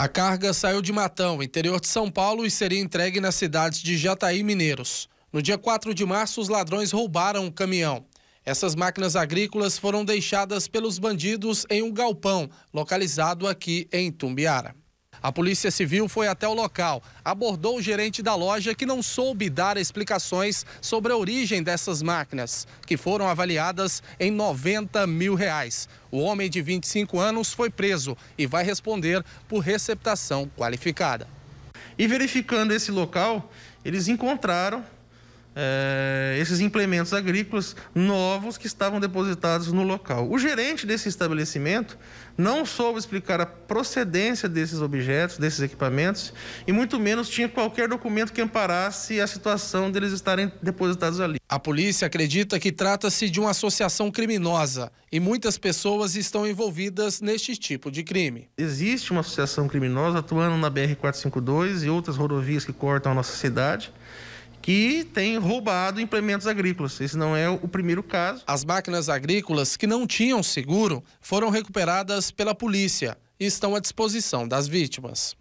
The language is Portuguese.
A carga saiu de Matão, interior de São Paulo, e seria entregue nas cidades de Jataí e Mineiros. No dia 4 de março, os ladrões roubaram o caminhão. Essas máquinas agrícolas foram deixadas pelos bandidos em um galpão localizado aqui em Tumbiara. A Polícia Civil foi até o local, abordou o gerente da loja que não soube dar explicações sobre a origem dessas máquinas, que foram avaliadas em 90 mil reais. O homem de 25 anos foi preso e vai responder por receptação qualificada. E verificando esse local, eles encontraram é, esses implementos agrícolas novos que estavam depositados no local. O gerente desse estabelecimento não soube explicar a procedência desses objetos, desses equipamentos, e muito menos tinha qualquer documento que amparasse a situação deles estarem depositados ali. A polícia acredita que trata-se de uma associação criminosa e muitas pessoas estão envolvidas neste tipo de crime. Existe uma associação criminosa atuando na BR-452 e outras rodovias que cortam a nossa cidade que tem roubado implementos agrícolas. Esse não é o primeiro caso. As máquinas agrícolas que não tinham seguro foram recuperadas pela polícia e estão à disposição das vítimas.